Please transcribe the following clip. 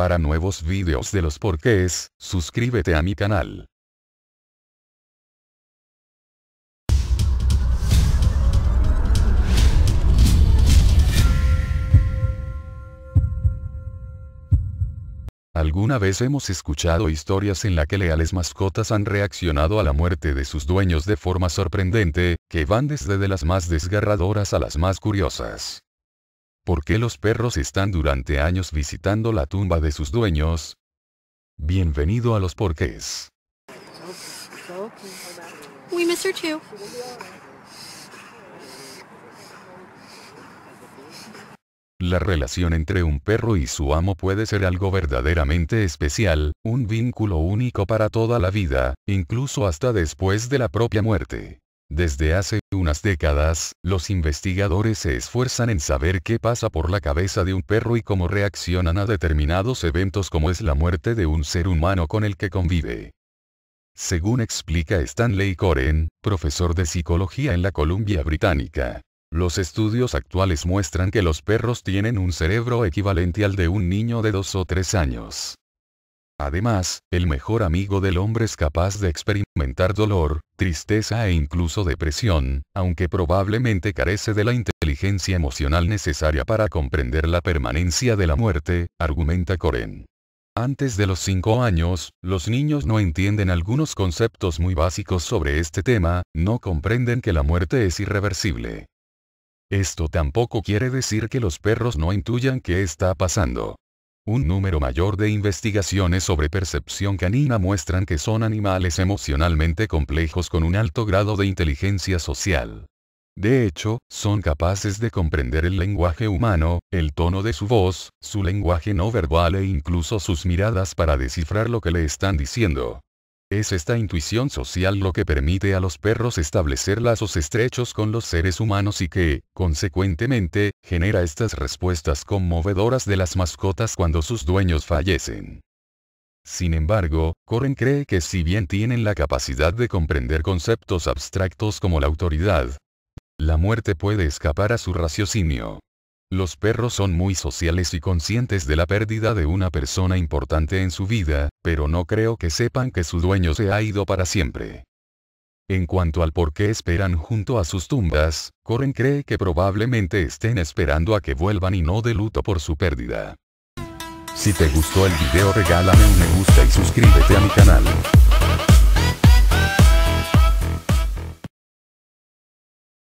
Para nuevos vídeos de los porqués, suscríbete a mi canal. ¿Alguna vez hemos escuchado historias en las que leales mascotas han reaccionado a la muerte de sus dueños de forma sorprendente, que van desde de las más desgarradoras a las más curiosas? ¿Por qué los perros están durante años visitando la tumba de sus dueños? Bienvenido a los porqués. La relación entre un perro y su amo puede ser algo verdaderamente especial, un vínculo único para toda la vida, incluso hasta después de la propia muerte. Desde hace unas décadas, los investigadores se esfuerzan en saber qué pasa por la cabeza de un perro y cómo reaccionan a determinados eventos como es la muerte de un ser humano con el que convive. Según explica Stanley Coren, profesor de psicología en la Columbia Británica, los estudios actuales muestran que los perros tienen un cerebro equivalente al de un niño de dos o tres años. Además, el mejor amigo del hombre es capaz de experimentar dolor, tristeza e incluso depresión, aunque probablemente carece de la inteligencia emocional necesaria para comprender la permanencia de la muerte, argumenta Coren. Antes de los 5 años, los niños no entienden algunos conceptos muy básicos sobre este tema, no comprenden que la muerte es irreversible. Esto tampoco quiere decir que los perros no intuyan qué está pasando. Un número mayor de investigaciones sobre percepción canina muestran que son animales emocionalmente complejos con un alto grado de inteligencia social. De hecho, son capaces de comprender el lenguaje humano, el tono de su voz, su lenguaje no verbal e incluso sus miradas para descifrar lo que le están diciendo. Es esta intuición social lo que permite a los perros establecer lazos estrechos con los seres humanos y que, consecuentemente, genera estas respuestas conmovedoras de las mascotas cuando sus dueños fallecen. Sin embargo, Coren cree que si bien tienen la capacidad de comprender conceptos abstractos como la autoridad, la muerte puede escapar a su raciocinio. Los perros son muy sociales y conscientes de la pérdida de una persona importante en su vida, pero no creo que sepan que su dueño se ha ido para siempre. En cuanto al por qué esperan junto a sus tumbas, Corren cree que probablemente estén esperando a que vuelvan y no de luto por su pérdida. Si te gustó el video regálame un me gusta y suscríbete a mi canal.